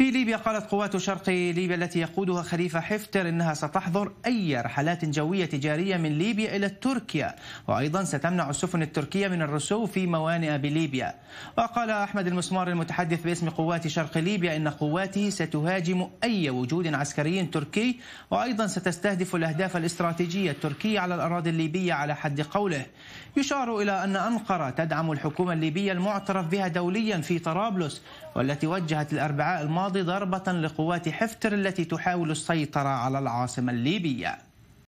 في ليبيا قالت قوات شرق ليبيا التي يقودها خليفة حفتر إنها ستحظر أي رحلات جوية تجارية من ليبيا إلى تركيا وأيضا ستمنع السفن التركية من الرسو في موانئ بليبيا وقال أحمد المسمار المتحدث باسم قوات شرق ليبيا إن قواته ستهاجم أي وجود عسكري تركي وأيضا ستستهدف الأهداف الاستراتيجية التركية على الأراضي الليبية على حد قوله يشار إلى أن أنقرة تدعم الحكومة الليبية المعترف بها دوليا في طرابلس والتي وجهت الأربعاء الماضي الماضي ضربة لقوات حفتر التي تحاول السيطرة على العاصمة الليبية